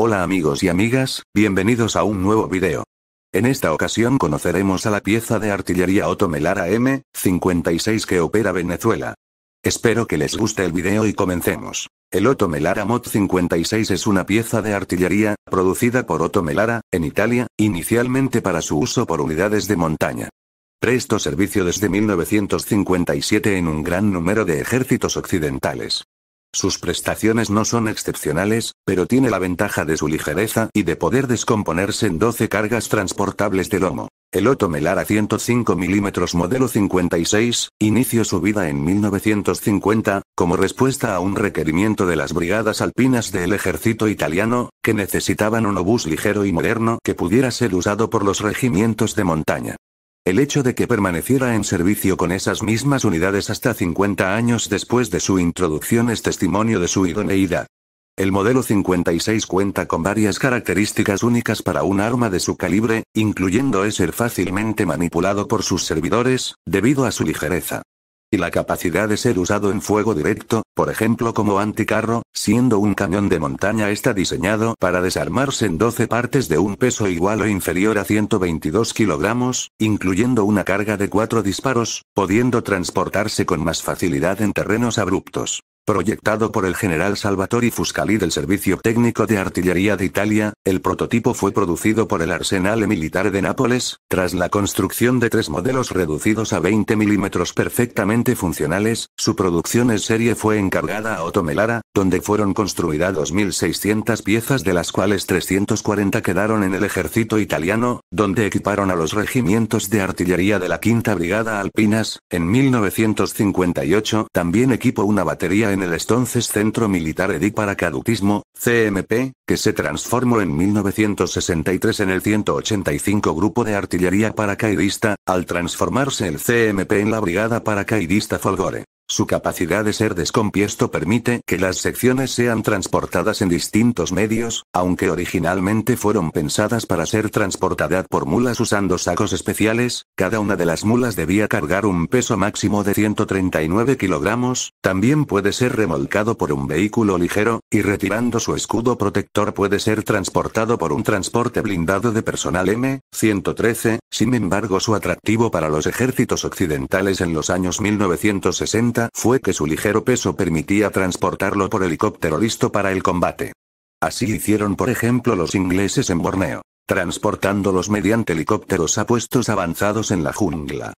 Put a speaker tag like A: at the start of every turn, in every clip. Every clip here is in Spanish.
A: Hola amigos y amigas, bienvenidos a un nuevo video. En esta ocasión conoceremos a la pieza de artillería Otomelara M56 que opera Venezuela. Espero que les guste el video y comencemos. El Otomelara Mod 56 es una pieza de artillería, producida por Otomelara, en Italia, inicialmente para su uso por unidades de montaña. Prestó servicio desde 1957 en un gran número de ejércitos occidentales. Sus prestaciones no son excepcionales, pero tiene la ventaja de su ligereza y de poder descomponerse en 12 cargas transportables de lomo. El Otto Melara 105 mm modelo 56, inició su vida en 1950, como respuesta a un requerimiento de las brigadas alpinas del ejército italiano, que necesitaban un obús ligero y moderno que pudiera ser usado por los regimientos de montaña. El hecho de que permaneciera en servicio con esas mismas unidades hasta 50 años después de su introducción es testimonio de su idoneidad. El modelo 56 cuenta con varias características únicas para un arma de su calibre, incluyendo ser fácilmente manipulado por sus servidores, debido a su ligereza y la capacidad de ser usado en fuego directo, por ejemplo como anticarro, siendo un cañón de montaña está diseñado para desarmarse en 12 partes de un peso igual o inferior a 122 kilogramos, incluyendo una carga de cuatro disparos, pudiendo transportarse con más facilidad en terrenos abruptos. Proyectado por el general Salvatore Fuscali del Servicio Técnico de Artillería de Italia, el prototipo fue producido por el Arsenal Militar de Nápoles, tras la construcción de tres modelos reducidos a 20 milímetros perfectamente funcionales, su producción en serie fue encargada a Otomelara, donde fueron construidas 2.600 piezas de las cuales 340 quedaron en el ejército italiano, donde equiparon a los regimientos de artillería de la Quinta Brigada Alpinas, en 1958 también equipó una batería en el entonces Centro Militar EDIC para CMP, que se transformó en 1963 en el 185 Grupo de Artillería Paracaidista, al transformarse el CMP en la Brigada Paracaidista Folgore. Su capacidad de ser descompiesto permite que las secciones sean transportadas en distintos medios, aunque originalmente fueron pensadas para ser transportadas por mulas usando sacos especiales, cada una de las mulas debía cargar un peso máximo de 139 kilogramos, también puede ser remolcado por un vehículo ligero, y retirando su escudo protector puede ser transportado por un transporte blindado de personal M-113, sin embargo su atractivo para los ejércitos occidentales en los años 1960 fue que su ligero peso permitía transportarlo por helicóptero listo para el combate. Así hicieron por ejemplo los ingleses en Borneo, transportándolos mediante helicópteros a puestos avanzados en la jungla.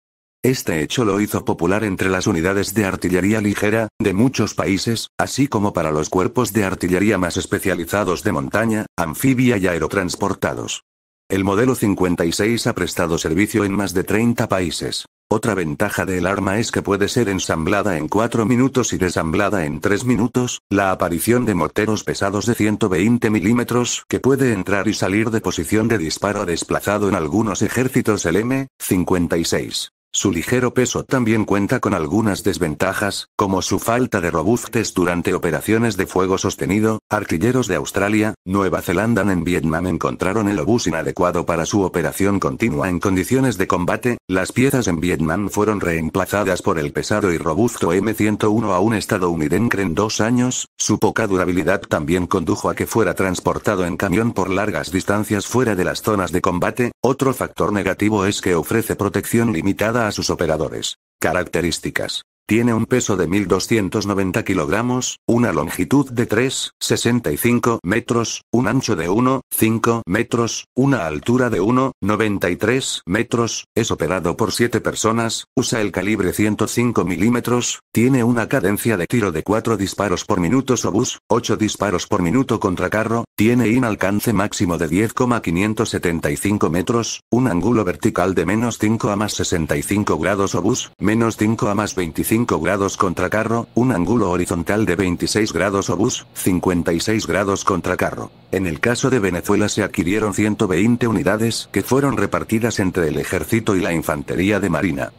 A: Este hecho lo hizo popular entre las unidades de artillería ligera, de muchos países, así como para los cuerpos de artillería más especializados de montaña, anfibia y aerotransportados. El modelo 56 ha prestado servicio en más de 30 países. Otra ventaja del arma es que puede ser ensamblada en 4 minutos y desamblada en 3 minutos, la aparición de morteros pesados de 120 milímetros que puede entrar y salir de posición de disparo desplazado en algunos ejércitos el m 56 su ligero peso también cuenta con algunas desventajas, como su falta de robustez durante operaciones de fuego sostenido. Artilleros de Australia, Nueva Zelanda en Vietnam encontraron el obús inadecuado para su operación continua en condiciones de combate. Las piezas en Vietnam fueron reemplazadas por el pesado y robusto M101 a un estadounidense en dos años. Su poca durabilidad también condujo a que fuera transportado en camión por largas distancias fuera de las zonas de combate. Otro factor negativo es que ofrece protección limitada a sus operadores. Características. Tiene un peso de 1.290 kilogramos, una longitud de 3,65 metros, un ancho de 1,5 metros, una altura de 1,93 metros, es operado por 7 personas, usa el calibre 105 milímetros, tiene una cadencia de tiro de 4 disparos por minuto bus, 8 disparos por minuto contra carro, tiene un alcance máximo de 10,575 metros, un ángulo vertical de menos 5 a más 65 grados obús, menos 5 a más 25 grados contra carro, un ángulo horizontal de 26 grados obús, 56 grados contra carro. En el caso de Venezuela se adquirieron 120 unidades que fueron repartidas entre el ejército y la infantería de marina.